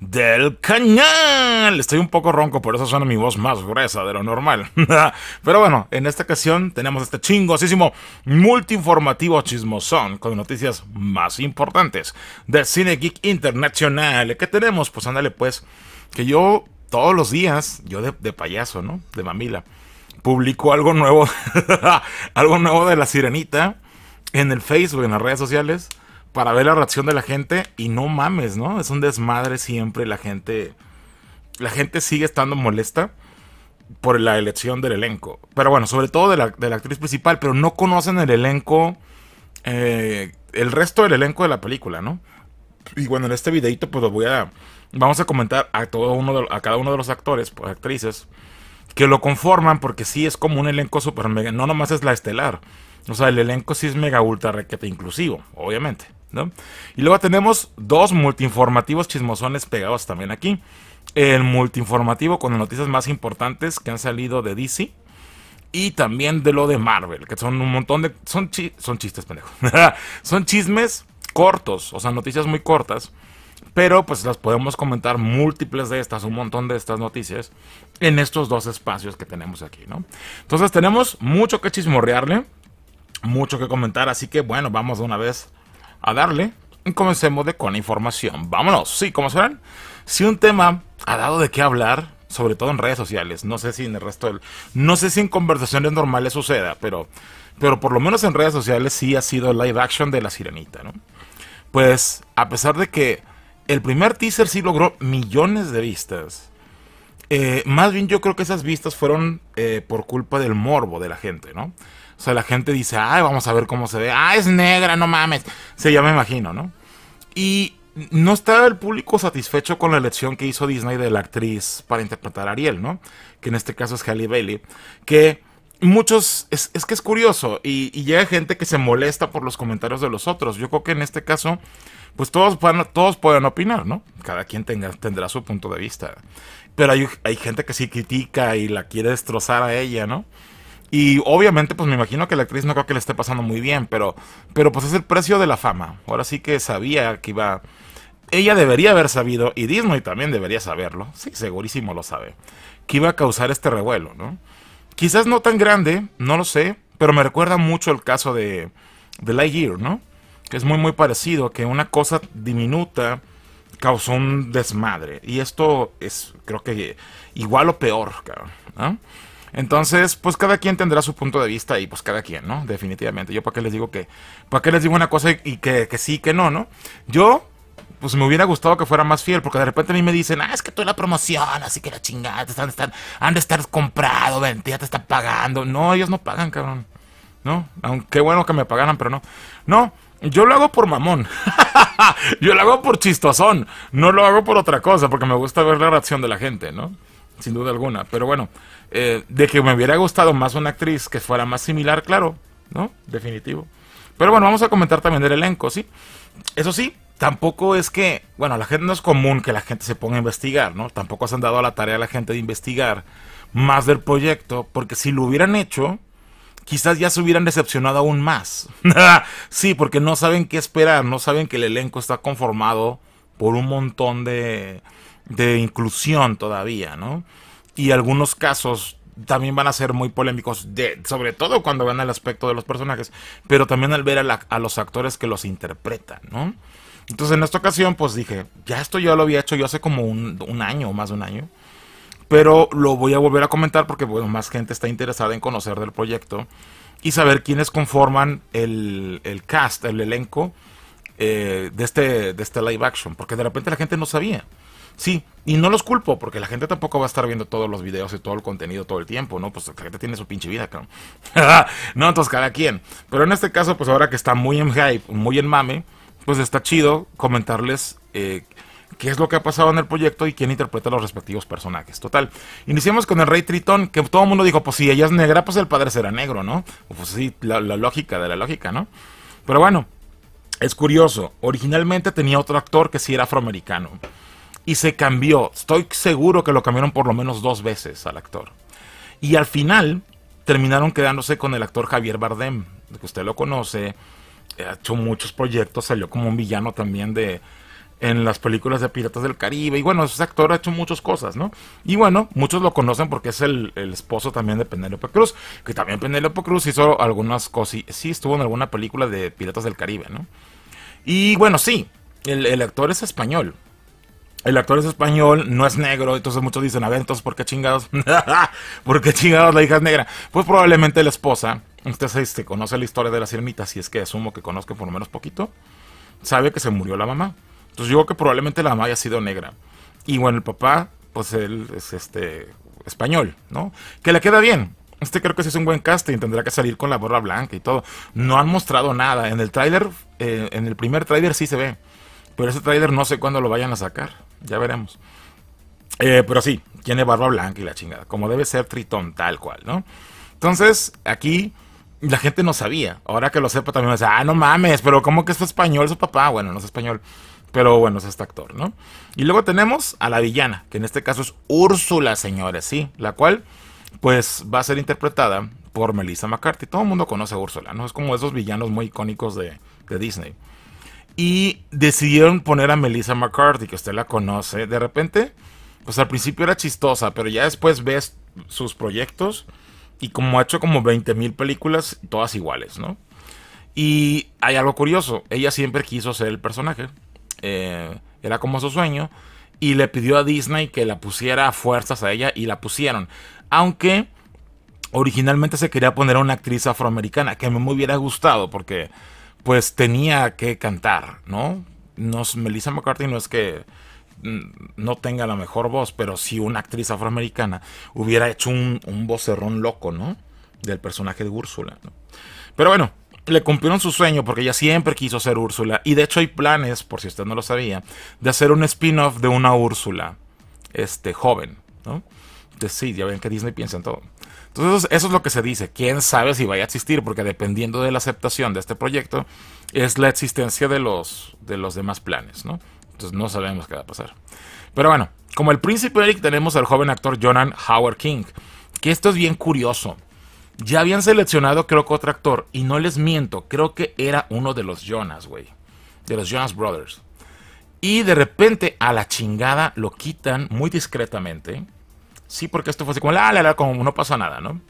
del cañal. Estoy un poco ronco, por eso suena mi voz más gruesa de lo normal. Pero bueno, en esta ocasión tenemos este chingosísimo multiinformativo chismosón con noticias más importantes de cine geek internacional. ¿Qué tenemos? Pues ándale pues, que yo todos los días, yo de payaso, ¿no? De mamila, publico algo nuevo, algo nuevo de la sirenita en el Facebook, en las redes sociales para ver la reacción de la gente y no mames, ¿no? Es un desmadre siempre la gente la gente sigue estando molesta por la elección del elenco. Pero bueno, sobre todo de la, actriz principal, pero no conocen el elenco, eh, el resto del elenco de la película, ¿no? Y bueno, en este videito pues los voy a... Vamos a comentar a, todo uno a cada uno de los actores, pues, actrices, que lo conforman porque sí es como un elenco super mega, no nomás es la estelar. O sea, el elenco sí es mega ultra requete inclusivo, obviamente. Y luego tenemos dos multiinformativos chismosones pegados también aquí. El multiinformativo con las noticias más importantes que han salido de DC, y también de lo de Marvel, que son un montón de. Son, son chistes, pendejo. son chismes cortos, o sea, noticias muy cortas. Pero pues las podemos comentar múltiples de estas, un montón de estas noticias, en estos dos espacios que tenemos aquí, ¿no? Entonces tenemos mucho que chismorrearle, mucho que comentar, así que bueno, vamos de una vez a darle y comencemos de con información. Vámonos, sí, como serán si un tema ha dado de qué hablar, sobre todo en redes sociales, no sé si en el resto del, no sé si en conversaciones normales suceda, pero, pero por lo menos en redes sociales sí ha sido live action de la sirenita, ¿no? Pues a pesar de que el primer teaser sí logró millones de vistas, eh, más bien yo creo que esas vistas fueron eh, por culpa del morbo de la gente, ¿no? O sea, la gente dice, ay, vamos a ver cómo se ve. Ah, es negra, no mames. Sí, ya me imagino, ¿no? Y no estaba el público satisfecho con la elección que hizo Disney de la actriz para interpretar a Ariel, ¿no? Que en este caso es Halle Bailey. Que muchos, es, es que es curioso y, y, llega gente que se molesta por los comentarios de los otros. Yo creo que en este caso, pues todos, van, todos pueden opinar, ¿no? Cada quien tenga, tendrá su punto de vista. Pero hay, hay gente que sí critica y la quiere destrozar a ella, ¿no? Y obviamente, pues me imagino que la actriz no creo que le esté pasando muy bien, pero, pero pues es el precio de la fama. Ahora sí que sabía que iba... Ella debería haber sabido, y Disney también debería saberlo, sí, segurísimo lo sabe, que iba a causar este revuelo, ¿no? Quizás no tan grande, no lo sé, pero me recuerda mucho el caso de, de Lightyear, ¿no? Que es muy, muy parecido, que una cosa diminuta causó un desmadre. Y esto es, creo que, igual o peor, cabrón, ¿no? Entonces, pues cada quien tendrá su punto de vista y pues cada quien, ¿no? Definitivamente. Yo para qué les digo que, para qué les digo una cosa y, que, que sí, que no, ¿no? Yo pues me hubiera gustado que fuera más fiel, porque de repente a mí me dicen, ah, es que tú la promoción, así que la chingada, están, han de estar comprado, ven, te están pagando. No, ellos no pagan, cabrón. No, aunque bueno que me pagaran, pero no. No, yo lo hago por mamón. yo lo hago por chistosón. No lo hago por otra cosa, porque me gusta ver la reacción de la gente, ¿no? Sin duda alguna. Pero bueno, eh, de que me hubiera gustado más una actriz que fuera más similar, claro, ¿no? Definitivo. Pero bueno, vamos a comentar también del elenco, ¿sí? Eso sí, tampoco es que, bueno, la gente no es común que la gente se ponga a investigar, ¿no? Tampoco se han dado a la tarea a la gente de investigar más del proyecto, porque si lo hubieran hecho, quizás ya se hubieran decepcionado aún más. sí, porque no saben qué esperar, no saben que el elenco está conformado por un montón de, de inclusión todavía, ¿no? y algunos casos también van a ser muy polémicos, de, sobre todo cuando van el aspecto de los personajes, pero también al ver a, los actores que los interpretan, ¿no? Entonces en esta ocasión pues dije, ya esto yo lo había hecho yo hace como un, año año, más de un año, pero lo voy a volver a comentar porque bueno, más gente está interesada en conocer del proyecto y saber quiénes conforman el, cast, el elenco eh, de, este, de este live action, porque de repente la gente no sabía. Sí, y no los culpo, porque la gente tampoco va a estar viendo todos los videos y todo el contenido todo el tiempo, ¿no? Pues la gente tiene su pinche vida, cabrón. no, entonces cada quien. Pero en este caso, pues ahora que está muy en hype, muy en mame, pues está chido comentarles eh, qué es lo que ha pasado en el proyecto y quién interpreta los respectivos personajes. Total, iniciamos con el rey Tritón, que todo el mundo dijo, pues si ella es negra, pues el padre será negro, ¿no? Pues sí, la, la lógica de la lógica, ¿no? Pero bueno, es curioso, originalmente tenía otro actor que sí era afroamericano y se cambió. Estoy seguro que lo cambiaron por lo menos dos veces al actor. Y al final terminaron quedándose con el actor Javier Bardem, que usted lo conoce, eh, ha hecho muchos proyectos, salió como un villano también de en las películas de Piratas del Caribe. Y bueno, ese actor ha hecho muchas cosas, ¿no? Y bueno, muchos lo conocen porque es el, esposo también de Penélope Cruz, que también Penélope Cruz hizo algunas cosas, sí estuvo en alguna película de Piratas del Caribe, ¿no? Y bueno, sí, el, el actor es español, el actor es español, no es negro, entonces muchos dicen, a ver, entonces, ¿por qué chingados? ¿Por qué chingados la hija es negra? Pues probablemente la esposa, usted este, conoce la historia de las ermitas, si es que asumo que conozca por lo menos poquito, sabe que se murió la mamá. Entonces yo creo que probablemente la mamá haya sido negra. Y bueno, el papá, pues él es este español, ¿no? Que le queda bien. Este creo que sí es un buen casting, tendrá que salir con la borra blanca y todo. No han mostrado nada. En el tráiler, eh, en el primer tráiler sí se ve pero ese trailer no sé cuándo lo vayan a sacar. Ya veremos. Eh, pero sí, tiene barba blanca y la chingada. Como debe ser Tritón, tal cual, ¿no? Entonces, aquí la gente no sabía. Ahora que lo sepa también dice, ah, no mames, pero ¿cómo que es español su papá? Bueno, no es español. Pero bueno, es este actor, ¿no? Y luego tenemos a la villana, que en este caso es Úrsula, señores, sí. La cual, pues, va a ser interpretada por Melissa McCarthy. Todo el mundo conoce a Úrsula, ¿no? Es como esos villanos muy icónicos de, de Disney y decidieron poner a Melissa McCarthy, que usted la conoce. De repente, pues al principio era chistosa, pero ya después ves sus proyectos y como ha hecho como mil películas, todas iguales, ¿no? Y hay algo curioso, ella siempre quiso ser el personaje, eh, era como su sueño, y le pidió a Disney que la pusiera a fuerzas a ella y la pusieron. Aunque originalmente se quería poner a una actriz afroamericana, que me hubiera gustado porque pues tenía que cantar, ¿no? Melissa McCarthy no es que mm, no tenga la mejor voz, pero si una actriz afroamericana hubiera hecho un, un vocerrón loco, ¿no? Del personaje de Úrsula. Pero bueno, le cumplieron su sueño porque ella siempre quiso ser Úrsula. Y de hecho hay planes, por si usted no lo sabía, de hacer un spin-off de una Úrsula este, joven, ¿no? Entonces sí, ya ven que Disney piensa en todo. Entonces, eso es lo que se dice. ¿Quién sabe si vaya a existir? Porque dependiendo de la aceptación de este proyecto, es la existencia de los, de los demás planes, ¿no? Entonces, no sabemos qué va a pasar. Pero bueno, como el príncipe Eric, tenemos al joven actor Jonan Howard King. Que esto es bien curioso. Ya habían seleccionado, creo que otro actor. Y no les miento, creo que era uno de los Jonas, güey. De los Jonas Brothers. Y de repente, a la chingada, lo quitan muy discretamente Sí, porque esto fue así como, la, la, la, como no pasa nada, ¿no?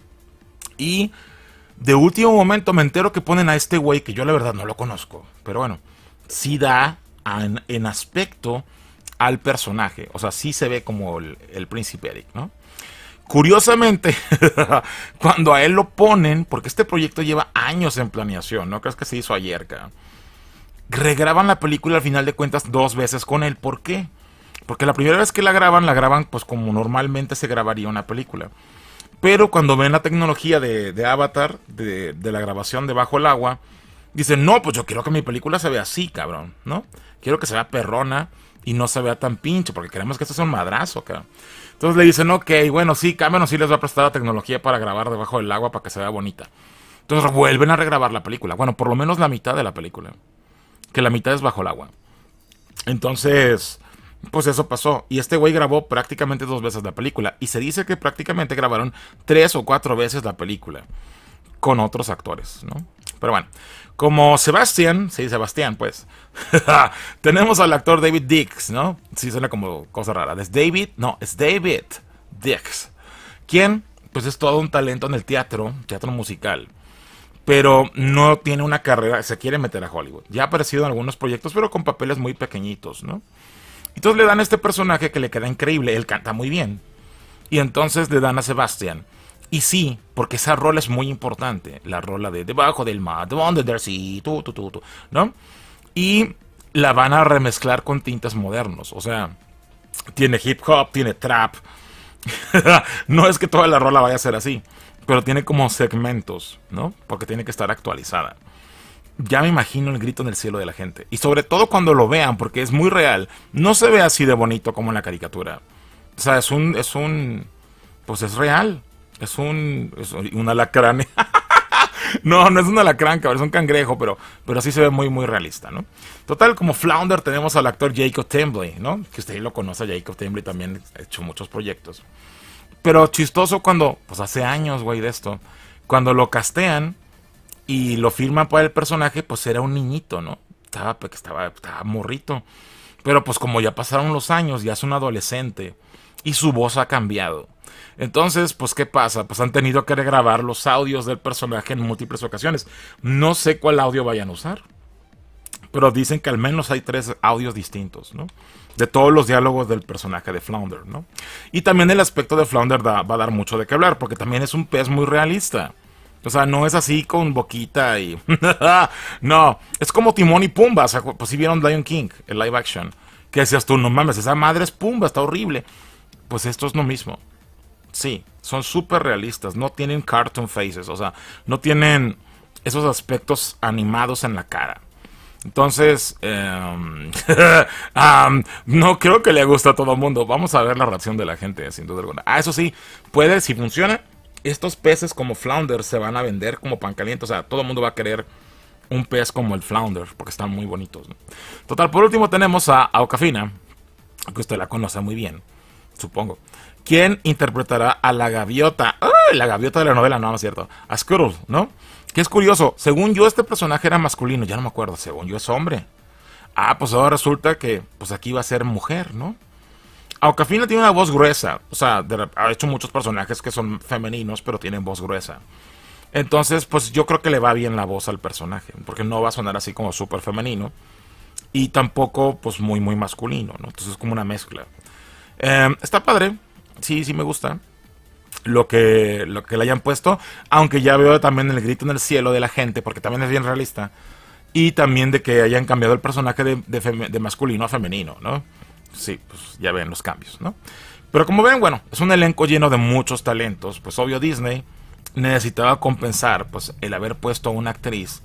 Y de último momento me entero que ponen a este güey, que yo la verdad no lo conozco, pero bueno, sí da en, aspecto al personaje, o sea, sí se ve como el, príncipe Eric, ¿no? Curiosamente, cuando a él lo ponen, porque este proyecto lleva años en planeación, no crees que se hizo ayer, cara? Regraban la película al final de cuentas dos veces con él. ¿Por qué? Porque la primera vez que la graban, la graban pues como normalmente se grabaría una película. Pero cuando ven la tecnología de, Avatar, de, la grabación debajo del agua, dicen, no, pues yo quiero que mi película se vea así, cabrón, ¿no? Quiero que se vea perrona y no se vea tan pinche, porque queremos que esto sea un madrazo, cabrón. Entonces le dicen, ok, bueno, sí, Cameron sí les va a prestar la tecnología para grabar debajo del agua para que se vea bonita. Entonces vuelven a regrabar la película. Bueno, por lo menos la mitad de la película. Que la mitad es bajo el agua. Entonces, pues eso pasó. Y este güey grabó prácticamente dos veces la película. Y se dice que prácticamente grabaron tres o cuatro veces la película con otros actores, ¿no? Pero bueno, como Sebastián, sí, Sebastián, pues, tenemos al actor David Dix, ¿no? Sí, suena como cosa rara. ¿Es David? No, es David Dix. Quien, pues, es todo un talento en el teatro, teatro musical pero no tiene una carrera, se quiere meter a Hollywood. Ya ha aparecido en algunos proyectos, pero con papeles muy pequeñitos, ¿no? Entonces le dan a este personaje que le queda increíble, él canta muy bien. Y entonces le dan a Sebastian. Y sí, porque esa rola es muy importante, la rola de debajo del mat donde si sí, tú, tú, tú, ¿no? Y la van a remezclar con tintas modernos, o sea, tiene hip hop, tiene trap. no es que toda la rola vaya a ser así, pero tiene como segmentos, ¿no? Porque tiene que estar actualizada ya me imagino el grito en el cielo de la gente. Y sobre todo cuando lo vean, porque es muy real. No se ve así de bonito como en la caricatura. O sea, es un. Es un pues es real. Es un. Es un no, no es un alacrán, cabrón, es un cangrejo, pero, pero sí se ve muy, muy realista, ¿no? Total, como Flounder tenemos al actor Jacob Tembley, ¿no? Que usted lo conoce, Jacob Tembley también ha hecho muchos proyectos. Pero chistoso cuando, pues hace años, güey, de esto, cuando lo castean, y lo firma para el personaje, pues era un niñito, ¿no? Estaba, pues, estaba, estaba morrito. Pero pues como ya pasaron los años, ya es un adolescente y su voz ha cambiado. Entonces, pues, ¿qué pasa? Pues han tenido que regrabar los audios del personaje en múltiples ocasiones. No sé cuál audio vayan a usar, pero dicen que al menos hay tres audios distintos, ¿no? De todos los diálogos del personaje de Flounder, ¿no? Y también el aspecto de Flounder va a dar mucho de qué hablar, porque también es un pez muy realista. O sea, no es así con boquita y... no, es como Timón y Pumba. O sea, pues si vieron Lion King, el live action. Que decías tú, no mames, esa madre es Pumba, está horrible. Pues esto es lo mismo. Sí, son súper realistas. No tienen cartoon faces. O sea, no tienen esos aspectos animados en la cara. Entonces, em, no creo que le guste a todo el mundo. Vamos a ver la reacción de la gente, sin duda alguna. Ah, eso sí, puede, si funciona, estos peces como flounder se van a vender como pan caliente. O sea, todo el mundo va a querer un pez como el flounder porque están muy bonitos. ¿no? Total, por último tenemos a Aucafina, que usted la conoce muy bien, supongo. ¿Quién interpretará a la gaviota? ¡Ay, la gaviota de la novela! No, no es cierto. A ¿no? Que es curioso. Según yo, este personaje era masculino. Ya no me acuerdo. Según yo, es hombre. Ah, pues ahora resulta que pues aquí va a ser mujer, ¿no? final tiene una voz gruesa. O sea, ha hecho muchos personajes que son femeninos, pero tienen voz gruesa. Entonces, pues yo creo que le va bien la voz al personaje, porque no va a sonar así como súper femenino y tampoco, pues muy, muy masculino, ¿no? Entonces es como una mezcla. Em, está padre, sí, sí me gusta lo que, lo que le hayan puesto, aunque ya veo también el grito en el cielo de la gente, porque también es bien realista, y también de que hayan cambiado el personaje de masculino a femenino, ¿no? sí, pues ya ven los cambios, ¿no? Pero como ven, bueno, es un elenco lleno de muchos talentos, pues obvio Disney necesitaba compensar pues el haber puesto a una actriz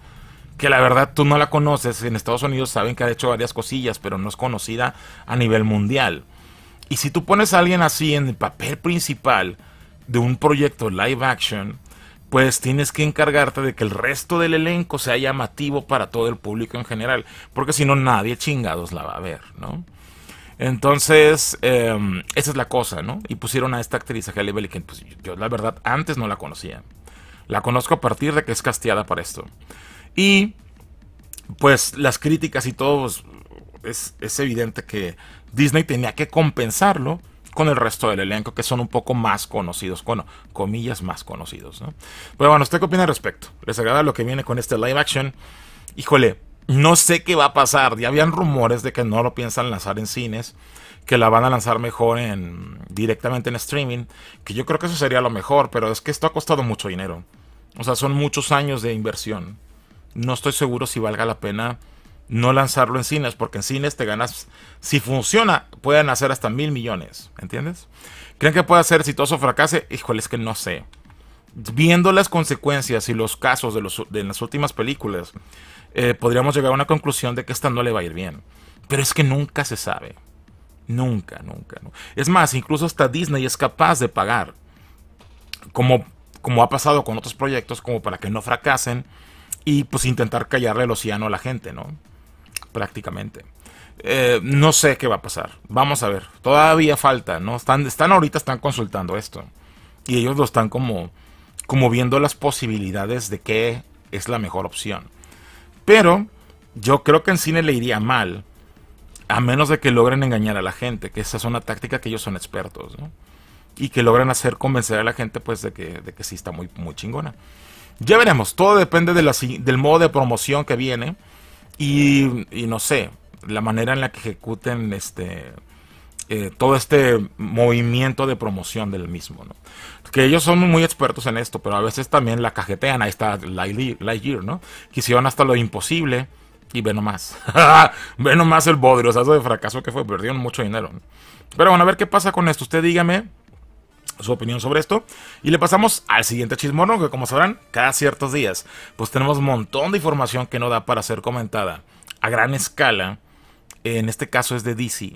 que la verdad tú no la conoces, en Estados Unidos saben que ha hecho varias cosillas, pero no es conocida a nivel mundial. Y si tú pones a alguien así en el papel principal de un proyecto live action, pues tienes que encargarte de que el resto del elenco sea llamativo para todo el público en general, porque si no nadie chingados la va a ver, ¿no? Entonces, em, esa es la cosa, ¿no? Y pusieron a esta actriz, a Halle Bailey, que pues, yo la verdad antes no la conocía. La conozco a partir de que es casteada para esto. Y pues las críticas y todo, pues, es, es evidente que Disney tenía que compensarlo con el resto del elenco que son un poco más conocidos, bueno, comillas más conocidos, ¿no? Pero bueno, ¿usted qué opina al respecto? ¿Les agrada lo que viene con este live action? Híjole, no sé qué va a pasar. Ya habían rumores de que no lo piensan lanzar en cines, que la van a lanzar mejor en directamente en streaming, que yo creo que eso sería lo mejor, pero es que esto ha costado mucho dinero. O sea, son muchos años de inversión. No estoy seguro si valga la pena no lanzarlo en cines, porque en cines te ganas, si funciona, pueden hacer hasta mil millones, ¿entiendes? ¿Creen que pueda ser exitoso o fracase? Híjole, es que no sé viendo las consecuencias y los casos de, los, de las últimas películas, eh, podríamos llegar a una conclusión de que esta no le va a ir bien. Pero es que nunca se sabe. Nunca, nunca. Es más, incluso hasta Disney es capaz de pagar, como, como ha pasado con otros proyectos, como para que no fracasen y pues intentar callarle el océano a la gente, ¿no? Prácticamente. Eh, no sé qué va a pasar. Vamos a ver. Todavía falta, ¿no? Están, están ahorita, están consultando esto. Y ellos lo están como como viendo las posibilidades de qué es la mejor opción. Pero yo creo que en cine le iría mal, a menos de que logren engañar a la gente, que esa es una táctica que ellos son expertos, ¿no? Y que logran hacer convencer a la gente, pues, de que, sí está muy, muy chingona. Ya veremos, todo depende de del modo de promoción que viene y, y, no sé, la manera en la que ejecuten este, eh, todo este movimiento de promoción del mismo. ¿no? Que ellos son muy expertos en esto, pero a veces también la cajetean. Ahí está Lightyear, ¿no? Que hicieron hasta lo imposible y ve nomás. ve nomás el bodriosazo de fracaso que fue. Perdieron mucho dinero. Pero bueno, a ver qué pasa con esto. Usted dígame su opinión sobre esto. Y le pasamos al siguiente chismón que como sabrán, cada ciertos días, pues tenemos un montón de información que no da para ser comentada a gran escala. En este caso es de DC.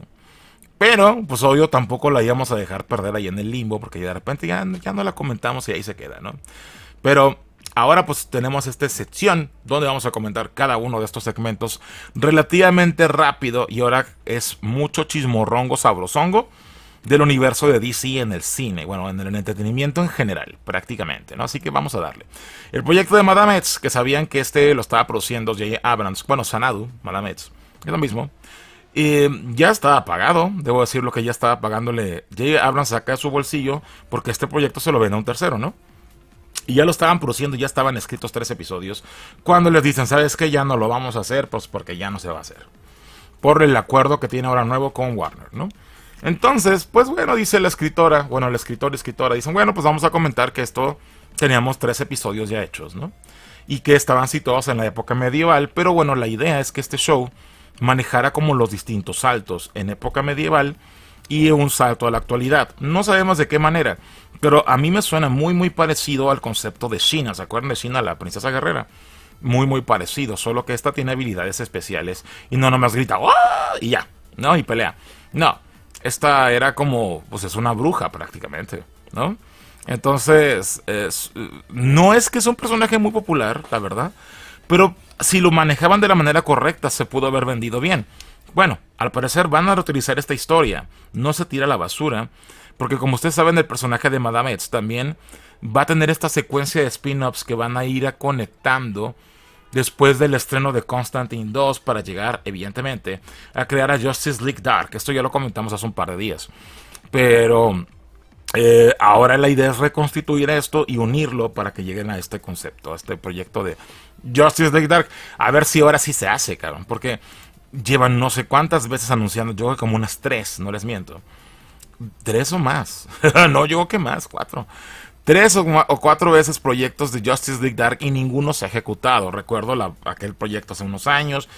Pero, pues obvio, tampoco la íbamos a dejar perder ahí en el limbo, porque de repente ya, no la comentamos y ahí se queda, ¿no? Pero Ahora pues tenemos esta sección donde vamos a comentar cada uno de estos segmentos relativamente rápido y ahora es mucho chismorrongo sabrosongo del universo de DC en el cine, bueno, en el entretenimiento en general, prácticamente, ¿no? Así que vamos a darle. El proyecto de Madame X, que sabían que este lo estaba produciendo J. Abrams, bueno, Sanadu, Madame X, es lo mismo. Y eh, ya estaba pagado, debo decirlo que ya estaba pagándole Ya saca su bolsillo, porque este proyecto se lo vende a un tercero, ¿no? Y ya lo estaban produciendo, ya estaban escritos tres episodios. Cuando les dicen, ¿sabes qué? Ya no lo vamos a hacer, pues porque ya no se va a hacer. Por el acuerdo que tiene ahora nuevo con Warner, ¿no? Entonces, pues bueno, dice la escritora, bueno, la escritora, escritora, dicen, bueno, pues vamos a comentar que esto teníamos tres episodios ya hechos, ¿no? Y que estaban situados en la época medieval, pero bueno, la idea es que este show manejara como los distintos saltos en época medieval y un salto a la actualidad. No sabemos de qué manera, pero a mí me suena muy muy parecido al concepto de China. ¿Se acuerdan de China, la princesa guerrera? Muy muy parecido, solo que esta tiene habilidades especiales y no nomás grita ¡Ah! y ya, no, y pelea. No, esta era como, pues es una bruja prácticamente, ¿no? Entonces, eh, no es que es un personaje muy popular, la verdad, pero si lo manejaban de la manera correcta, se pudo haber vendido bien. Bueno, al parecer van a reutilizar esta historia. No se tira la basura. Porque como ustedes saben, el personaje de Madame X también va a tener esta secuencia de spin-offs que van a ir a conectando después del estreno de Constantine 2 para llegar, evidentemente, a crear a Justice League Dark. Esto ya lo comentamos hace un par de días. Pero eh, ahora la idea es reconstituir esto y unirlo para que lleguen a este concepto, a este proyecto de Justice League Dark. A ver si ahora sí se hace, cabrón. Porque llevan no sé cuántas veces anunciando, yo como unas tres, no les miento. Tres o más. no, yo creo que más, cuatro. Tres o, cuatro veces proyectos de Justice League Dark y ninguno se ha ejecutado. Recuerdo aquel proyecto hace unos años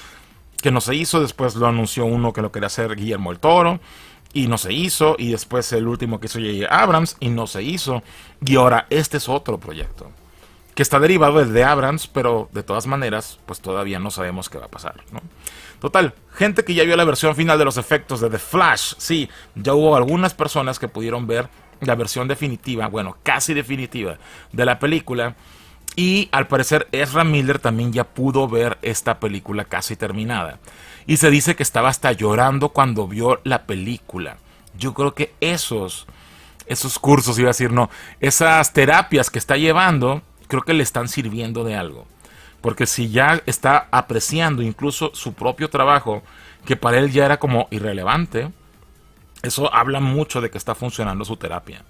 que no se hizo, después lo anunció uno que lo quería hacer Guillermo el Toro y no se hizo, y después el último que hizo J.J. Abrams y no se hizo, y ahora este es otro proyecto que está derivado desde Abrams, pero de todas maneras, pues todavía no sabemos qué va a pasar, Total, gente que ya vio la versión final de los efectos de The Flash, sí, ya hubo algunas personas que pudieron ver la versión definitiva, bueno, casi definitiva de la película. Y al parecer Ezra Miller también ya pudo ver esta película casi terminada. Y se dice que estaba hasta llorando cuando vio la película. Yo creo que esos, esos cursos, iba a decir, no, esas terapias que está llevando, creo que le están sirviendo de algo. Porque si ya está apreciando incluso su propio trabajo, que para él ya era como irrelevante, eso habla mucho de que está funcionando su terapia,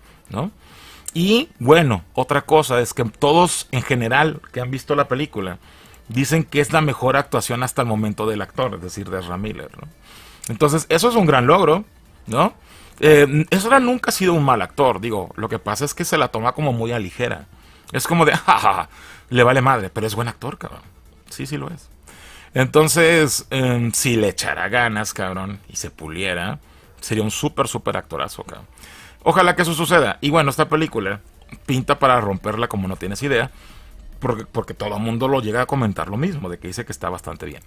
Y bueno, otra cosa es que todos en general que han visto la película dicen que es la mejor actuación hasta el momento del actor, es decir, de Ramiller. Entonces, eso es un gran logro, ¿no? Eh, nunca ha sido un mal actor, digo, lo que pasa es que se la toma como muy a ligera. Es como de, jajaja, le vale madre, pero es buen actor, cabrón. Sí, sí lo es. Entonces, em, si le echara ganas, cabrón, y se puliera, sería un súper, súper actorazo, cabrón. Ojalá que eso suceda. Y bueno, esta película pinta para romperla como no tienes idea. Porque, porque, todo el mundo lo llega a comentar lo mismo, de que dice que está bastante bien.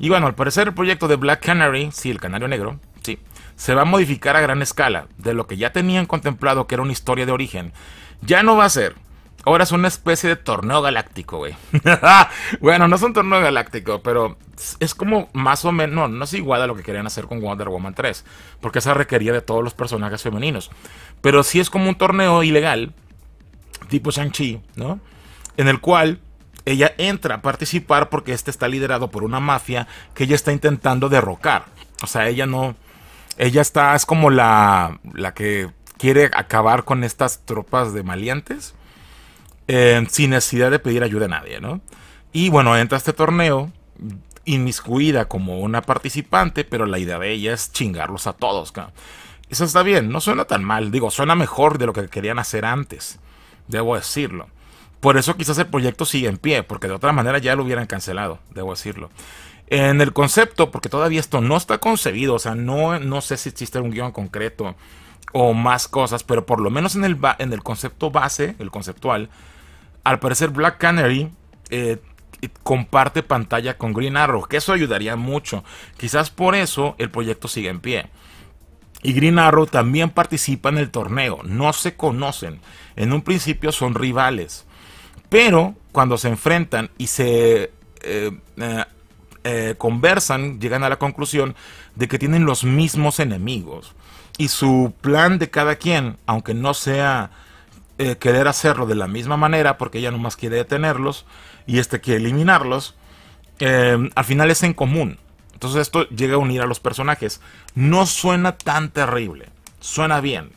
Y bueno, al parecer el proyecto de Black Canary, sí, el Canario Negro, sí, se va a modificar a gran escala, de lo que ya tenían contemplado que era una historia de origen. Ya no va a ser Ahora es una especie de torneo galáctico, güey. bueno, no es un torneo galáctico, pero es como más o menos, no, no es igual a lo que querían hacer con Wonder Woman 3, porque esa requería de todos los personajes femeninos. Pero sí es como un torneo ilegal, tipo Shang-Chi, ¿no? En el cual ella entra a participar porque este está liderado por una mafia que ella está intentando derrocar. O sea, ella no, ella está, es como la, la que quiere acabar con estas tropas de maleantes eh, sin necesidad de pedir ayuda a nadie, ¿no? Y bueno, entra este torneo inmiscuida como una participante, pero la idea de ella es chingarlos a todos. Eso está bien, no suena tan mal, digo, suena mejor de lo que querían hacer antes, debo decirlo. Por eso quizás el proyecto sigue en pie, porque de otra manera ya lo hubieran cancelado, debo decirlo. En el concepto, porque todavía esto no está concebido, o sea, no, no sé si existe un guión concreto o más cosas, pero por lo menos en el, en el concepto base, el conceptual, al parecer Black Canary eh, comparte pantalla con Green Arrow, que eso ayudaría mucho. Quizás por eso el proyecto sigue en pie. Y Green Arrow también participa en el torneo, no se conocen, en un principio son rivales, pero cuando se enfrentan y se eh, eh, conversan, llegan a la conclusión de que tienen los mismos enemigos. Y su plan de cada quien, aunque no sea eh, querer hacerlo de la misma manera porque ella nomás quiere detenerlos y este quiere eliminarlos, eh, al final es en común. Entonces esto llega a unir a los personajes. No suena tan terrible, suena bien.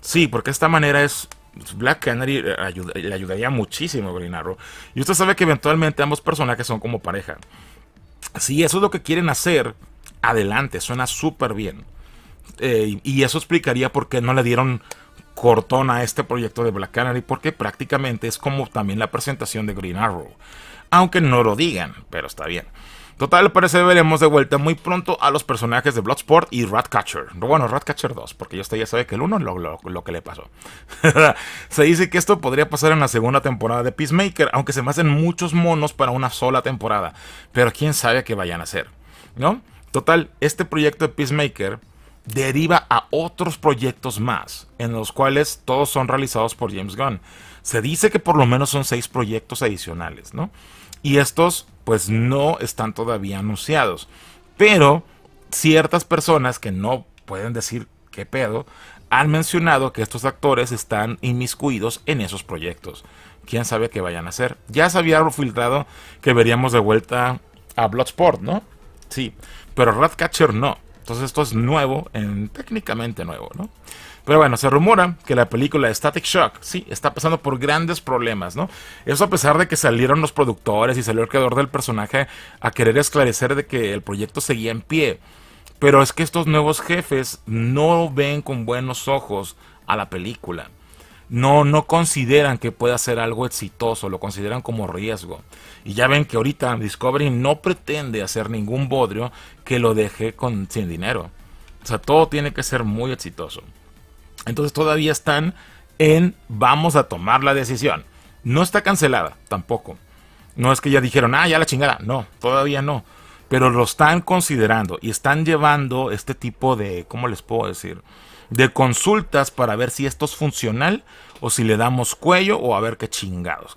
Sí, porque esta manera es... Pues, Black Canary eh, le ayudaría muchísimo a Green Arrow. Y usted sabe que eventualmente ambos personajes son como pareja. Si eso es lo que quieren hacer, adelante, suena súper bien. y eso explicaría por qué no le dieron Cortona a este proyecto de Black Canary porque prácticamente es como también la presentación de Green Arrow. Aunque no lo digan, pero está bien. Total, parece que veremos de vuelta muy pronto a los personajes de Bloodsport y Ratcatcher. Bueno, Ratcatcher 2, porque ya usted ya sabe que el 1 lo, lo, lo que le pasó. se dice que esto podría pasar en la segunda temporada de Peacemaker, aunque se me hacen muchos monos para una sola temporada. Pero quién sabe qué vayan a hacer, ¿no? Total, este proyecto de Peacemaker deriva a otros proyectos más, en los cuales todos son realizados por James Gunn. Se dice que por lo menos son seis proyectos adicionales, ¿no? Y estos, pues no están todavía anunciados. Pero ciertas personas que no pueden decir qué pedo, han mencionado que estos actores están inmiscuidos en esos proyectos. Quién sabe qué vayan a hacer. Ya se había filtrado que veríamos de vuelta a Bloodsport, ¿no? Sí, pero Ratcatcher no. Entonces esto es nuevo, en, técnicamente nuevo, ¿no? Pero bueno, se rumora que la película Static Shock, sí, está pasando por grandes problemas, ¿no? Eso a pesar de que salieron los productores y salió el creador del personaje a querer esclarecer de que el proyecto seguía en pie. Pero es que estos nuevos jefes no ven con buenos ojos a la película no, no consideran que pueda ser algo exitoso, lo consideran como riesgo. Y ya ven que ahorita Discovery no pretende hacer ningún bodrio que lo deje con, sin dinero. O sea, todo tiene que ser muy exitoso. Entonces todavía están en vamos a tomar la decisión. No está cancelada tampoco. No es que ya dijeron, ah, ya la chingada. No, todavía no. Pero lo están considerando y están llevando este tipo de, ¿cómo les puedo decir? de consultas para ver si esto es funcional o si le damos cuello o a ver qué chingados.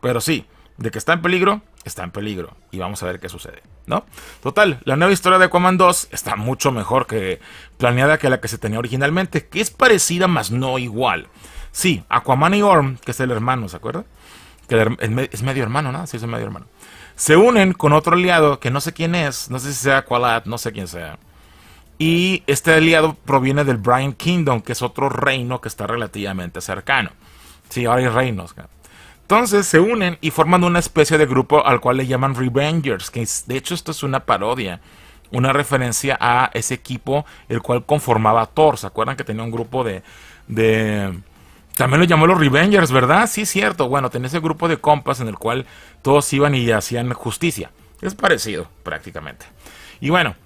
Pero sí, de que está en peligro, está en peligro. Y vamos a ver qué sucede, ¿no? Total, la nueva historia de Aquaman 2 está mucho mejor que planeada que la que se tenía originalmente, que es parecida, más no igual. Sí, Aquaman y Orm, que es el hermano, ¿se acuerdan? Que es medio hermano, ¿no? Sí, es medio hermano. Se unen con otro aliado que no sé quién es, no sé si sea Aqualad, no sé quién sea. Y este aliado proviene del Brian Kingdom, que es otro reino que está relativamente cercano. Sí, ahora hay reinos. Entonces se unen y forman una especie de grupo al cual le llaman Revengers, que de hecho esto es una parodia, una referencia a ese equipo el cual conformaba Thor. ¿Se acuerdan que tenía un grupo de... de también lo llamó los Revengers, ¿verdad? Sí, cierto. Bueno, tenía ese grupo de compas en el cual todos iban y hacían justicia. Es parecido, prácticamente. Y bueno,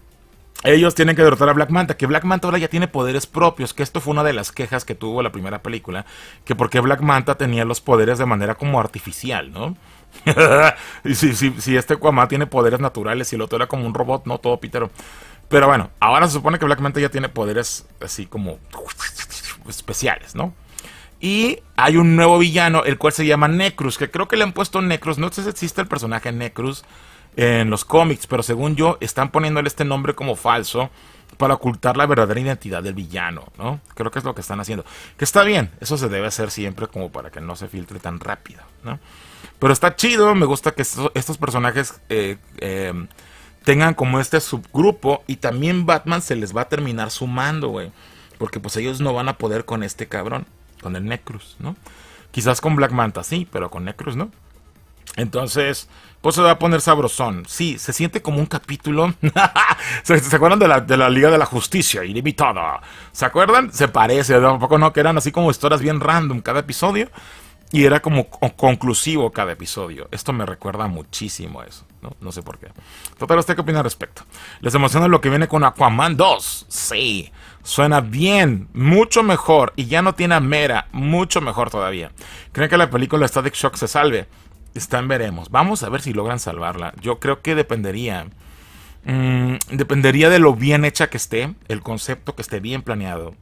ellos tienen que derrotar a Black Manta, que Black Manta ahora ya tiene poderes propios, que esto fue una de las quejas que tuvo la primera película, que porque Black Manta tenía los poderes de manera como artificial, ¿no? y si, este cuamá tiene poderes naturales y el otro era como un robot, no todo Pitero. Pero bueno, ahora se supone que Black Manta ya tiene poderes así como especiales, ¿no? Y hay un nuevo villano, el cual se llama Necrus, que creo que le han puesto Necrus. No sé si existe el personaje Necrus, en los cómics, pero según yo están poniéndole este nombre como falso para ocultar la verdadera identidad del villano, ¿no? Creo que es lo que están haciendo. Que está bien, eso se debe hacer siempre como para que no se filtre tan rápido, ¿no? Pero está chido, me gusta que estos, personajes eh, eh, tengan como este subgrupo y también Batman se les va a terminar sumando, güey. Porque pues ellos no van a poder con este cabrón, con el Necruz, ¿no? Quizás con Black Manta sí, pero con Necruz no. Entonces, pues se va a poner sabrosón. Sí, se siente como un capítulo. ¿Se, acuerdan de la, de la, Liga de la Justicia Ilimitada? ¿Se acuerdan? Se parece, tampoco no, que eran así como historias bien random cada episodio. Y era como conclusivo cada episodio. Esto me recuerda muchísimo a eso. No, no sé por qué. Total, ¿usted qué opina al respecto? ¿Les emociona lo que viene con Aquaman 2? Sí. Suena bien, mucho mejor. Y ya no tiene a Mera, mucho mejor todavía. ¿Creen que la película Static Shock se salve? están veremos. Vamos a ver si logran salvarla. Yo creo que dependería. Mm, dependería de lo bien hecha que esté, el concepto que esté bien planeado.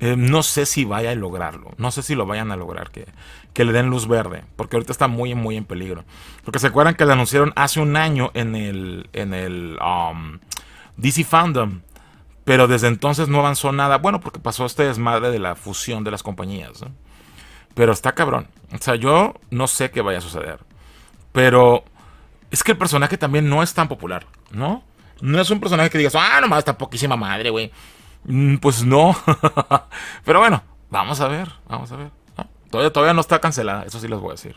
Eh, no sé si vaya a lograrlo. No sé si lo vayan a lograr, que, le den luz verde. Porque ahorita está muy, muy en peligro. Porque se acuerdan que le anunciaron hace un año en el, en el um, DC Fandom. Pero desde entonces no avanzó nada. Bueno, porque pasó este desmadre de la fusión de las compañías. Pero está cabrón. O sea, yo no sé qué vaya a suceder. Pero es que el personaje también no es tan popular, ¿no? No es un personaje que digas, ah, nomás está poquísima madre, güey. Mm, pues no. Pero bueno, vamos a ver, vamos a ver. todavía, no está cancelada, eso sí les voy a decir.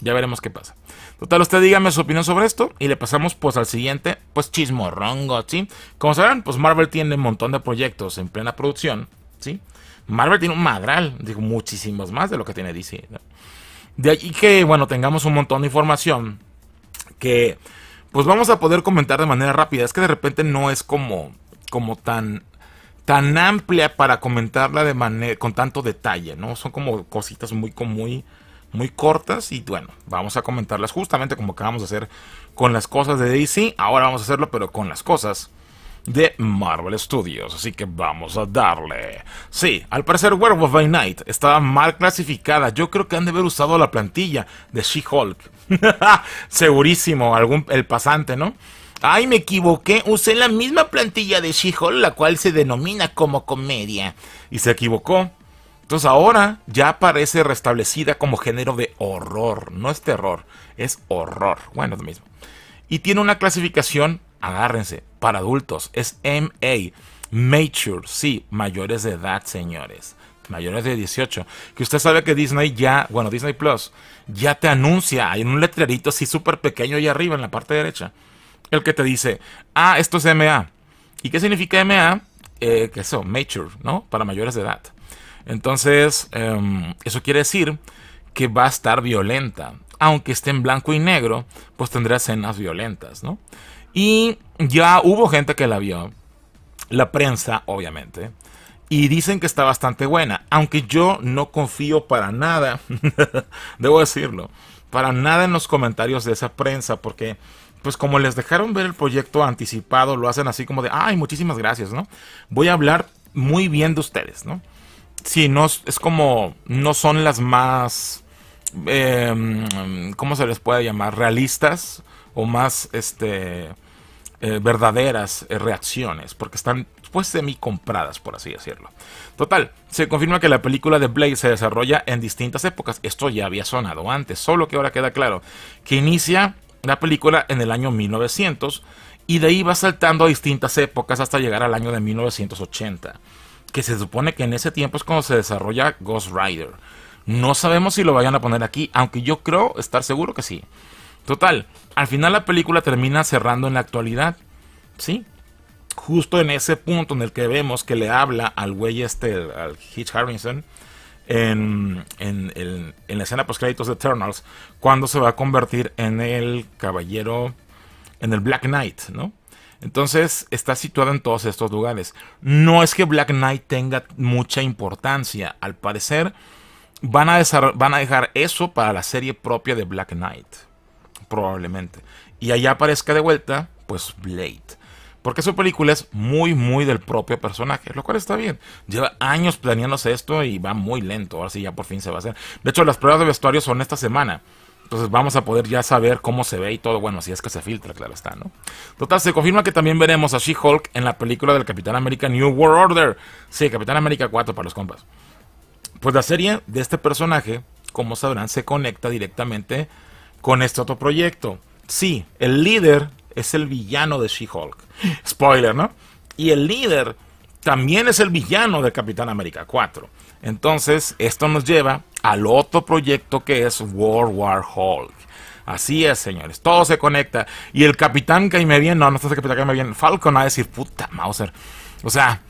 Ya veremos qué pasa. Total, usted dígame su opinión sobre esto y le pasamos pues al siguiente, pues chismorrongo, ¿sí? Como saben, pues Marvel tiene un montón de proyectos en plena producción ¿sí? Marvel tiene un madral, digo, muchísimas más de lo que tiene DC. De allí que, bueno, tengamos un montón de información que, pues vamos a poder comentar de manera rápida. Es que de repente no es como, como tan, tan amplia para comentarla de manera, con tanto detalle, ¿no? Son como cositas muy, muy, muy cortas y bueno, vamos a comentarlas justamente como acabamos de hacer con las cosas de DC. Ahora vamos a hacerlo, pero con las cosas de Marvel Studios. Así que vamos a darle. Sí, al parecer Werewolf by Night estaba mal clasificada. Yo creo que han de haber usado la plantilla de She-Hulk. Segurísimo, algún, el pasante, ¿no? Ay, me equivoqué. Usé la misma plantilla de She-Hulk, la cual se denomina como comedia. Y se equivocó. Entonces ahora ya parece restablecida como género de horror. No es terror, es horror. Bueno, lo mismo. Y tiene una clasificación agárrense, para adultos, es MA, Mature, sí, mayores de edad, señores, mayores de 18. Que usted sabe que Disney ya, bueno, Disney Plus, ya te anuncia, hay un letrerito así súper pequeño ahí arriba en la parte derecha, el que te dice, ah, esto es MA. ¿Y qué significa MA? Eh, que eso, Mature, ¿no? Para mayores de edad. Entonces, em, eso quiere decir que va a estar violenta. Aunque esté en blanco y negro, pues tendrá escenas violentas, ¿no? Y ya hubo gente que la vio, la prensa obviamente, y dicen que está bastante buena, aunque yo no confío para nada, debo decirlo, para nada en los comentarios de esa prensa, porque pues como les dejaron ver el proyecto anticipado, lo hacen así como de, ay, muchísimas gracias, ¿no? Voy a hablar muy bien de ustedes, ¿no? Sí, no, es como, no son las más, em, ¿cómo se les puede llamar? Realistas o más, este, eh, verdaderas eh, reacciones, porque están pues semi compradas, por así decirlo. Total, se confirma que la película de Blade se desarrolla en distintas épocas. Esto ya había sonado antes, solo que ahora queda claro que inicia la película en el año 1900 y de ahí va saltando a distintas épocas hasta llegar al año de 1980, que se supone que en ese tiempo es cuando se desarrolla Ghost Rider. No sabemos si lo vayan a poner aquí, aunque yo creo estar seguro que sí. Total, al final la película termina cerrando en la actualidad. Sí. Justo en ese punto en el que vemos que le habla al güey este, al Hitch Harrison, en, la escena post créditos de Eternals, cuando se va a convertir en el caballero, en el Black Knight, ¿no? Entonces está situada en todos estos lugares. No es que Black Knight tenga mucha importancia. Al parecer van a, van a dejar eso para la serie propia de Black Knight probablemente. Y allá aparezca de vuelta, pues Blade. Porque su película es muy, muy del propio personaje, lo cual está bien. Lleva años planeándose esto y va muy lento. Ahora sí, ya por fin se va a hacer. De hecho, las pruebas de vestuario son esta semana. Entonces vamos a poder ya saber cómo se ve y todo. Bueno, si es que se filtra, claro está, ¿no? Total, se confirma que también veremos a She-Hulk en la película del Capitán América New World Order. Sí, Capitán América 4 para los compas. Pues la serie de este personaje, como sabrán, se conecta directamente con este otro proyecto. Sí, el líder es el villano de She-Hulk. Spoiler, ¿no? Y el líder también es el villano de Capitán América 4. Entonces, esto nos lleva al otro proyecto que es World War Hulk. Así es, señores. Todo se conecta. Y el Capitán Caime Bien, no, no es el Capitán Caime Bien. Falcon va a decir, puta Mauser. O sea,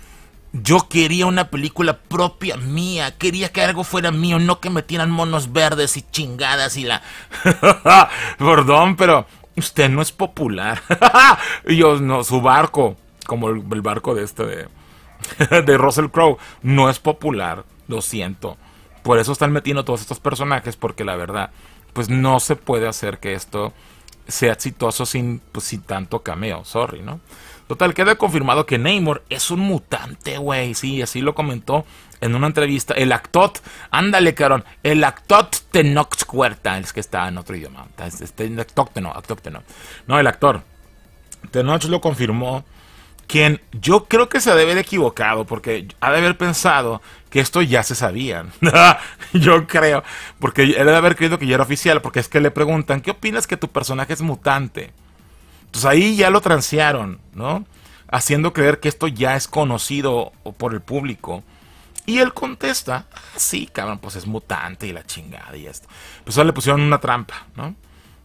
yo quería una película propia mía, quería que algo fuera mío, no que me tiran monos verdes y chingadas y la... Perdón, pero usted no es popular. yo no, su barco, como el, barco de este de, Russell Crowe, no es popular, lo siento. Por eso están metiendo todos estos personajes, porque la verdad, pues no se puede hacer que esto sea exitoso sin, pues, sin tanto cameo, sorry, ¿no? Total, queda confirmado que Neymar es un mutante, güey. Sí, así lo comentó en una entrevista. El actot, ándale, cabrón. El actot Cuerta, Es que está en otro idioma. Este, No, el actor. Tenoch lo confirmó. Quien yo creo que se debe de equivocado, porque ha de haber pensado que esto ya se sabía. yo creo, porque él debe haber creído que ya era oficial, porque es que le preguntan, ¿qué opinas que tu personaje es mutante? Entonces ahí ya lo transearon, ¿no? Haciendo creer que esto ya es conocido por el público. Y él contesta, ah, sí, cabrón, pues es mutante y la chingada y esto. Pues le pusieron una trampa, ¿no?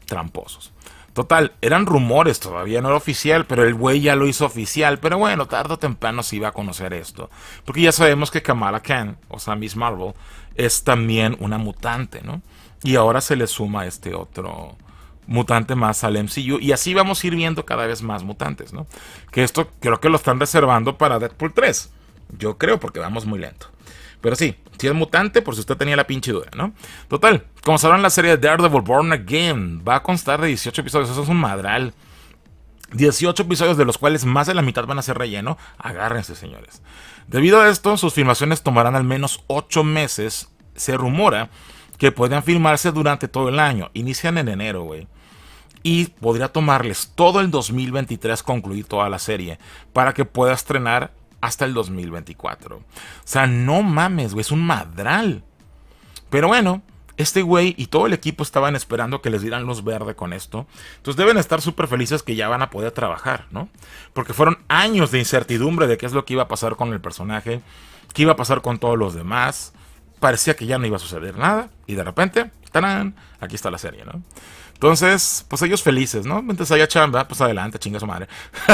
Tramposos. Total, eran rumores, todavía no era oficial, pero el güey ya lo hizo oficial. Pero bueno, tarde o temprano se iba a conocer esto. Porque ya sabemos que Kamala Khan, o sea, Marvel, es también una mutante, ¿no? Y ahora se le suma este otro, mutante más al MCU. Y así vamos a ir viendo cada vez más mutantes, ¿no? Que esto creo que lo están reservando para Deadpool 3. Yo creo, porque vamos muy lento. Pero sí, si es mutante, por si usted tenía la pinche duda, ¿no? Total, como sabrán, la serie de Daredevil Born Again va a constar de 18 episodios. Eso es un madral. 18 episodios de los cuales más de la mitad van a ser relleno. Agárrense, señores. Debido a esto, sus filmaciones tomarán al menos 8 meses. Se rumora que pueden filmarse durante todo el año. Inician en enero, güey y podría tomarles todo el 2023 concluir toda la serie para que pueda estrenar hasta el 2024. O sea, no mames, güey, es un madral. Pero bueno, este güey y todo el equipo estaban esperando que les dieran luz verde con esto. Entonces deben estar súper felices que ya van a poder trabajar, ¿no? Porque fueron años de incertidumbre de qué es lo que iba a pasar con el personaje, qué iba a pasar con todos los demás. Parecía que ya no iba a suceder nada y de repente, tanan Aquí está la serie, ¿no? Entonces, pues ellos felices, ¿no? Mientras haya chamba, pues adelante, chinga su madre.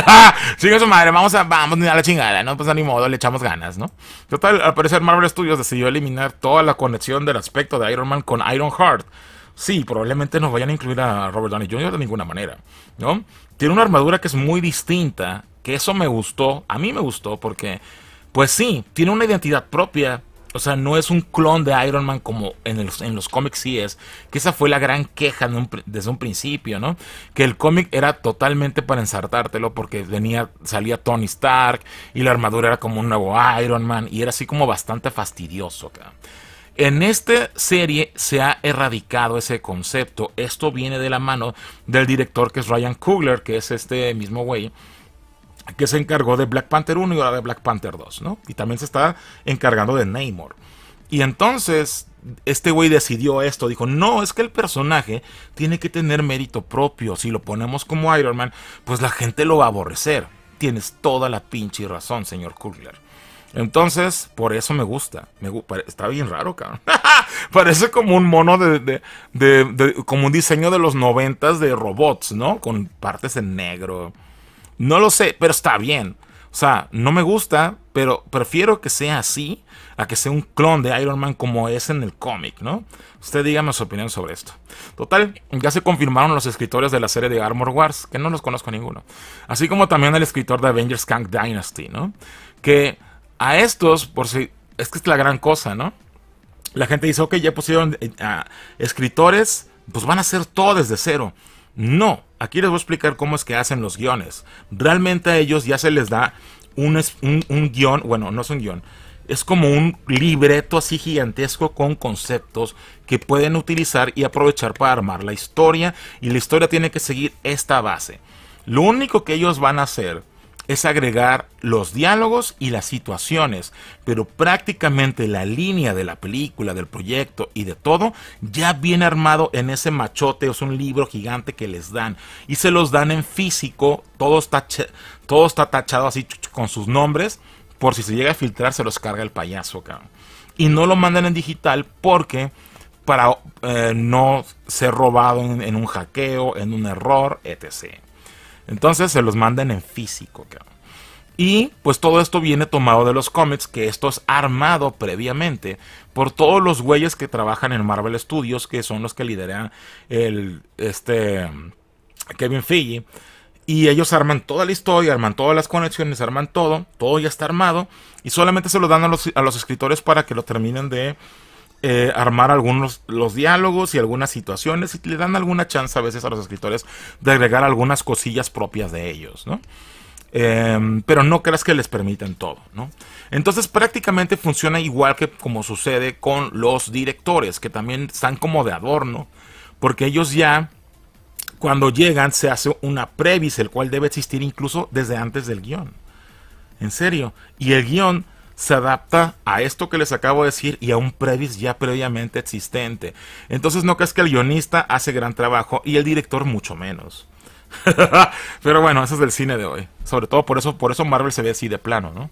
chinga su madre, vamos a, vamos a la chingada, ¿no? Pues ni modo, le echamos ganas, ¿no? Total, al parecer Marvel Studios decidió eliminar toda la conexión del aspecto de Iron Man con Iron Heart. Sí, probablemente no vayan a incluir a Robert Downey Jr. de ninguna manera, ¿no? Tiene una armadura que es muy distinta, que eso me gustó, a mí me gustó, porque, pues sí, tiene una identidad propia o sea, no es un clon de Iron Man como en los, en los cómics sí es. Que esa fue la gran queja desde un principio, ¿no? Que el cómic era totalmente para ensartártelo porque venía, salía Tony Stark y la armadura era como un nuevo Iron Man y era así como bastante fastidioso. En esta serie se ha erradicado ese concepto. Esto viene de la mano del director que es Ryan Coogler, que es este mismo güey que se encargó de Black Panther 1 y ahora de Black Panther 2, ¿no? Y también se está encargando de Namor. Y entonces, este güey decidió esto, dijo, no, es que el personaje tiene que tener mérito propio, si lo ponemos como Iron Man, pues la gente lo va a aborrecer. Tienes toda la pinche razón, señor Kugler. Entonces, por eso me gusta. Me, está bien raro, cabrón. Parece como un mono de, de, de, Como un diseño de los noventas de robots, ¿no? Con partes en negro. No lo sé, pero está bien. O sea, no me gusta, pero prefiero que sea así a que sea un clon de Iron Man como es en el cómic, ¿no? Usted dígame su opinión sobre esto. Total, ya se confirmaron los escritores de la serie de Armor Wars, que no los conozco ninguno. Así como también el escritor de Avengers Kang Dynasty, ¿no? Que a estos, por si. Es que es la gran cosa, ¿no? La gente dice, ok, ya pusieron eh, a escritores, pues van a ser todo desde cero. No, aquí les voy a explicar cómo es que hacen los guiones. Realmente a ellos ya se les da un, guión, bueno, no es un guión, es como un libreto así gigantesco con conceptos que pueden utilizar y aprovechar para armar la historia y la historia tiene que seguir esta base. Lo único que ellos van a hacer es agregar los diálogos y las situaciones, pero prácticamente la línea de la película, del proyecto y de todo ya viene armado en ese machote, es un libro gigante que les dan y se los dan en físico, todo está, todo está tachado así con sus nombres, por si se llega a filtrar se los carga el payaso, cabrón. Y no lo mandan en digital porque para eh, no ser robado en un hackeo, en un error, etc. Entonces se los mandan en físico, Y pues todo esto viene tomado de los cómics, que esto es armado previamente por todos los güeyes que trabajan en Marvel Studios, que son los que lideran el este Kevin Feige. Y ellos arman toda la historia, arman todas las conexiones, arman todo, todo ya está armado. Y solamente se lo dan a los escritores para que lo terminen de eh, armar algunos los diálogos y algunas situaciones y le dan alguna chance a veces a los escritores de agregar algunas cosillas propias de ellos, ¿no? Em, pero no creas que les permiten todo, ¿no? Entonces prácticamente funciona igual que como sucede con los directores, que también están como de adorno, porque ellos ya cuando llegan se hace una previs, el cual debe existir incluso desde antes del guión. En serio. Y el guión se adapta a esto que les acabo de decir y a un previs ya previamente existente. Entonces no crees que el guionista hace gran trabajo y el director mucho menos. Pero bueno, eso es del cine de hoy. Sobre todo por eso, por eso Marvel se ve así de plano, ¿no?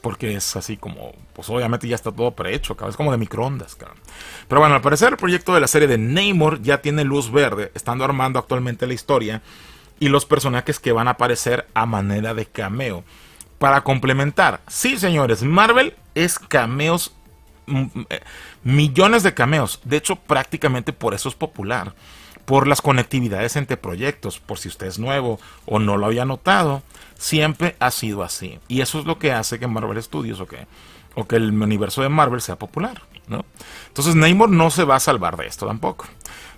Porque es así como, pues obviamente ya está todo prehecho, Es como de microondas, cabrón. Pero bueno, al parecer el proyecto de la serie de Namor ya tiene luz verde, estando armando actualmente la historia y los personajes que van a aparecer a manera de cameo para complementar. Sí, señores, Marvel es cameos, mm, eh, millones de cameos. De hecho, prácticamente por eso es popular. Por las conectividades entre proyectos, por si usted es nuevo o no lo había notado, siempre ha sido así. Y eso es lo que hace que Marvel Studios o que el universo de Marvel sea popular. ¿no? Entonces, Neymar no se va a salvar de esto tampoco.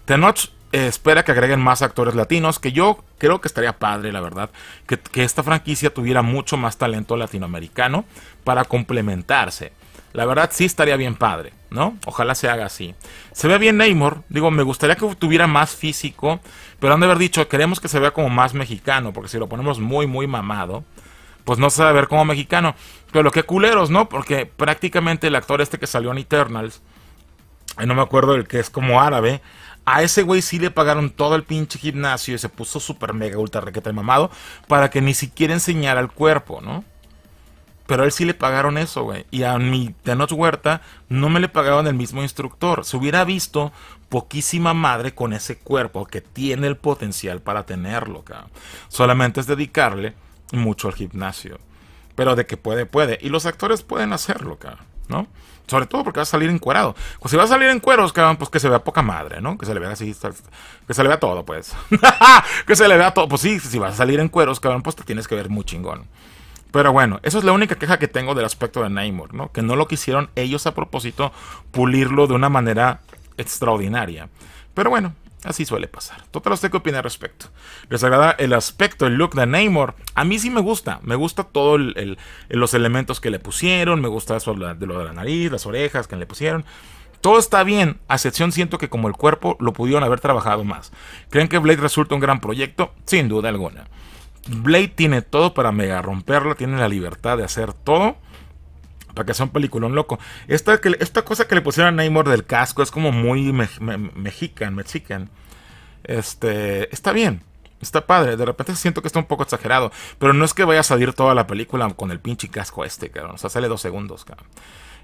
Tenoch espera que agreguen más actores latinos, que yo creo que estaría padre, la verdad, que, esta franquicia tuviera mucho más talento latinoamericano para complementarse. La verdad sí estaría bien padre, ¿no? Ojalá se haga así. Se ve bien Neymar, digo, me gustaría que tuviera más físico, pero han de haber dicho, queremos que se vea como más mexicano, porque si lo ponemos muy, muy mamado, pues no se va a ver como mexicano. Pero lo que culeros, ¿no? Porque prácticamente el actor este que salió en Eternals, no me acuerdo el que es como árabe, a ese güey sí le pagaron todo el pinche gimnasio y se puso super mega ultra requete mamado para que ni siquiera enseñara el cuerpo, ¿no? Pero a él sí le pagaron eso, güey. Y a mi Tenoch Huerta no me le pagaron el mismo instructor. Se hubiera visto poquísima madre con ese cuerpo que tiene el potencial para tenerlo, cabrón. Solamente es dedicarle mucho al gimnasio. Pero de que puede, puede. Y los actores pueden hacerlo, cabrón, ¿no? Sobre todo porque va a salir encuerado. Pues si va a salir en cueros, cabrón, pues que se vea poca madre, ¿no? Que se le vea así, que se le vea todo, pues. que se le vea todo. Pues sí, si vas a salir en cueros, cabrón, pues te tienes que ver muy chingón. Pero bueno, esa es la única queja que tengo del aspecto de Namor, ¿no? Que no lo quisieron ellos a propósito pulirlo de una manera extraordinaria. Pero bueno, Así suele pasar. Total, ¿usted qué opina al respecto? ¿Les agrada el aspecto, el look de Neymar? A mí sí me gusta. Me gusta todos los elementos que le pusieron. Me gusta eso de lo de la nariz, las orejas que le pusieron. Todo está bien, a excepción siento que como el cuerpo lo pudieron haber trabajado más. ¿Creen que Blade resulta un gran proyecto? Sin duda alguna. Blade tiene todo para mega romperlo tiene la libertad de hacer todo. Para que sea un peliculón loco. Esta, esta cosa que le pusieron a Namor del casco es como muy mexican, mexican. Este, está bien, está padre. De repente siento que está un poco exagerado. Pero no es que vaya a salir toda la película con el pinche casco este, cabrón. O sea, sale dos segundos, cabrón.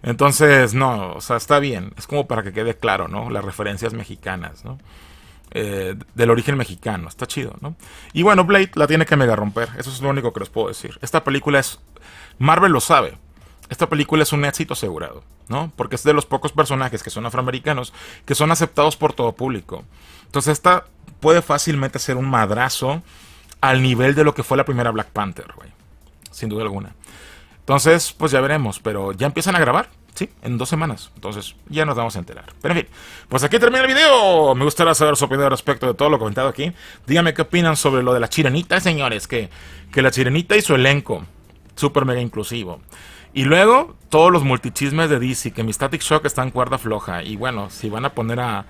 Entonces, no, o sea, está bien. Es como para que quede claro, ¿no? Las referencias mexicanas, ¿no? Eh, del origen mexicano, está chido, ¿no? Y bueno, Blade la tiene que mega romper. Eso es lo único que les puedo decir. Esta película es. Marvel lo sabe esta película es un éxito asegurado, ¿no? Porque es de los pocos personajes que son afroamericanos que son aceptados por todo público. Entonces esta puede fácilmente ser un madrazo al nivel de lo que fue la primera Black Panther, güey. Sin duda alguna. Entonces, pues ya veremos, pero ya empiezan a grabar. Sí, en dos semanas. Entonces ya nos vamos a enterar. Pero en fin, pues aquí termina el video. Me gustaría saber su opinión respecto de todo lo comentado aquí. Díganme qué opinan sobre lo de la chirenita, señores. Que, que la chirenita y su elenco. Súper mega inclusivo. Y luego, todos los multichismes de DC, que mi Static Shock está en cuerda floja. Y bueno, si van a poner a,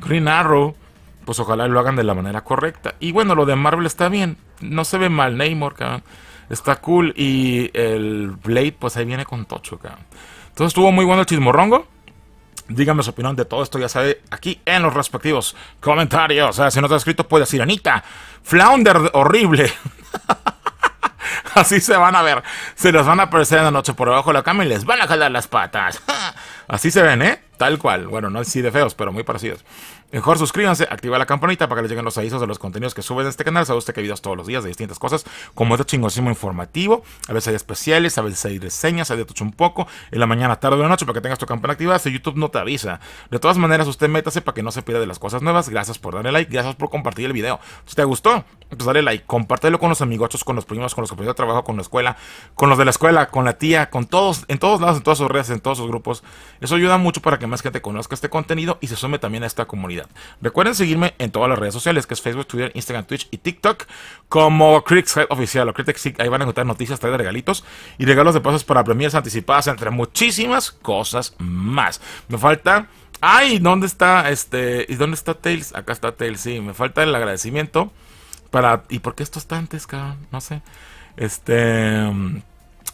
Green Arrow, pues ojalá lo hagan de la manera correcta. Y bueno, lo de Marvel está bien. No se ve mal, Namor, cabrón. Está cool. Y el Blade, pues ahí viene con Tocho, cabrón. Entonces estuvo muy bueno el chismorrongo. Díganme su opinión de todo esto, ya sabe, aquí en los respectivos comentarios. O sea, si no te has escrito, puedes decir, Anita, Flounder horrible. Así se van a ver. Se los van a aparecer en la noche por debajo de la cama y les van a jalar las patas. Así se ven, ¿eh? Tal cual. Bueno, no así de feos, pero muy parecidos. Mejor suscríbanse, activa la campanita para que les lleguen los avisos de los contenidos que suben De este canal. Sabe usted que hay videos todos los días de distintas cosas, como este chingosísimo informativo. A veces hay especiales, a veces hay reseñas, hay de tocho un poco. En la mañana, tarde o la noche, para que tengas tu campana activada, si YouTube no te avisa. De todas maneras, usted métase para que no se pierda de las cosas nuevas. Gracias por darle like, gracias por compartir el video. Si te gustó, pues dale like, compártelo con los amigochos, con los primos, con los compañeros de trabajo, con la escuela, con los de la escuela, con la tía, con todos, en todos lados, en todas sus redes, en todos sus grupos. Eso ayuda mucho para que más gente conozca este contenido y se sume también a esta comunidad Recuerden seguirme en todas las redes sociales, que es Facebook, Twitter, Instagram, Twitch y TikTok, como Critics Oficial o Critics Ahí van a encontrar noticias, trae regalitos y regalos de pasos para premios anticipadas, entre muchísimas cosas más. Me falta... ¡Ay! ¿Dónde está este? ¿Y dónde está Tails? Acá está Tails, sí. Me falta el agradecimiento para... ¿Y por qué esto está antes, cabrón? No sé. Este...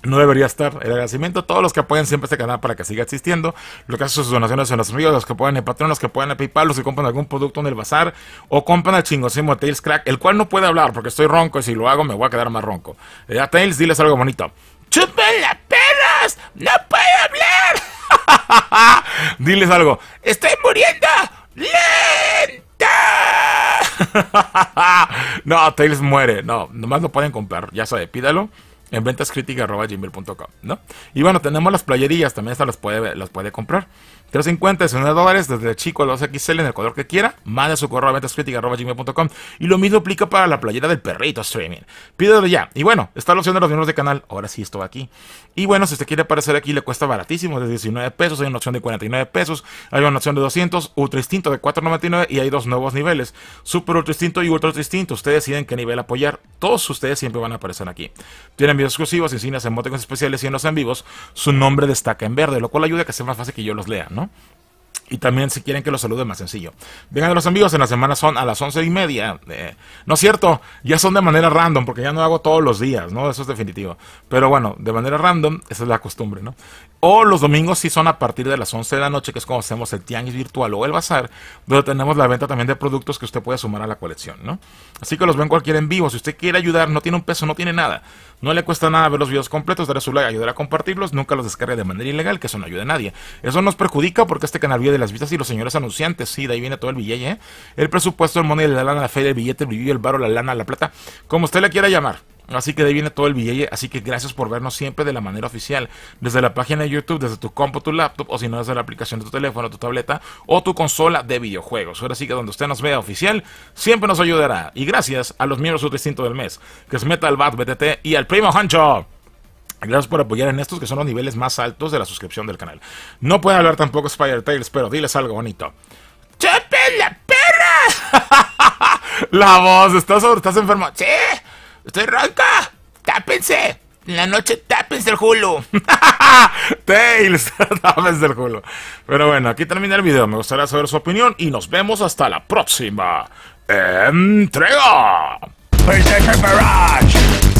No debería estar. El agradecimiento todos los que apoyan siempre este canal para que siga existiendo. Lo que hacen sus donaciones en los amigos, los que pueden en Patreon, los que puedan en PayPal, los compran algún producto en el bazar o compran al chingosimo Tails Crack, el cual no puede hablar porque estoy ronco y si lo hago me voy a quedar más ronco. ya eh, a Tails, diles algo bonito. ¡Chupen las perras! ¡No puedo hablar! diles algo. ¡Estoy muriendo! ¡Lenta! no, Tails muere. No, nomás no pueden comprar. Ya sabe, pídalo en ventascritica.gmail.com, ¿no? Y bueno, tenemos las playerillas, también estas las puede, las puede comprar. 350 19 dólares desde chico a los XL en el color que quiera. Manda su correo a gmail.com y lo mismo aplica para la playera del perrito streaming. Pídelo ya. Y bueno, está la opción de los miembros de canal. Ahora sí, esto va aquí. Y bueno, si usted quiere aparecer aquí, le cuesta baratísimo, desde 19 pesos. Hay una opción de 49 pesos, hay una opción de 200, ultra instinto de 4.99 y hay dos nuevos niveles: super ultra instinto y ultra ultra instinto. Ustedes deciden qué nivel apoyar. Todos ustedes siempre van a aparecer aquí. Tienen videos exclusivos, insignias, emoticons especiales y en los en vivos. Su nombre destaca en verde, lo cual ayuda a que sea más fácil que yo los lea, ¿no? Y también si quieren que los salude más sencillo. Vengan a los amigos, en la semana son a las once y media. Eh, no es cierto, ya son de manera random, porque ya no hago todos los días, ¿no? Eso es definitivo. Pero bueno, de manera random, esa es la costumbre, ¿no? O los domingos sí son a partir de las 11 de la noche, que es cuando hacemos el tianguis virtual o el bazar, donde tenemos la venta también de productos que usted puede sumar a la colección, ¿no? Así que los ven cualquiera en vivo. Si usted quiere ayudar, no tiene un peso, no tiene nada. No le cuesta nada ver los videos completos, darle su like, ayudar a compartirlos. Nunca los descargue de manera ilegal, que eso no ayuda a nadie. Eso nos perjudica porque este canal vive de las vistas y los señores anunciantes. Sí, de ahí viene todo el billete, ¿eh? El presupuesto, el money, la lana, la fe, el billete, el billete, el baro, la lana, la plata. Como usted le quiera llamar. Así que de ahí viene todo el billete, así que gracias por vernos siempre de la manera oficial, desde la página de YouTube, desde tu compu, tu laptop, o si no, desde la aplicación de tu teléfono, tu tableta o tu consola de videojuegos. Ahora sí que donde usted nos vea oficial, siempre nos ayudará. Y gracias a los miembros distintos del mes, que es al Bat BTT y al Primo Hancho. Gracias por apoyar en estos que son los niveles más altos de la suscripción del canal. No puede hablar tampoco Spider Tales, pero diles algo bonito. ¡Chepe la perra! la voz, estás, estás enfermo. ¡Sí! ¡Estoy ronca! ¡Tápense! En la noche tápense el culo. Tails, tápense el culo. Pero bueno, aquí termina el video. Me gustaría saber su opinión y nos vemos hasta la próxima entrega. PlayStation Barrage.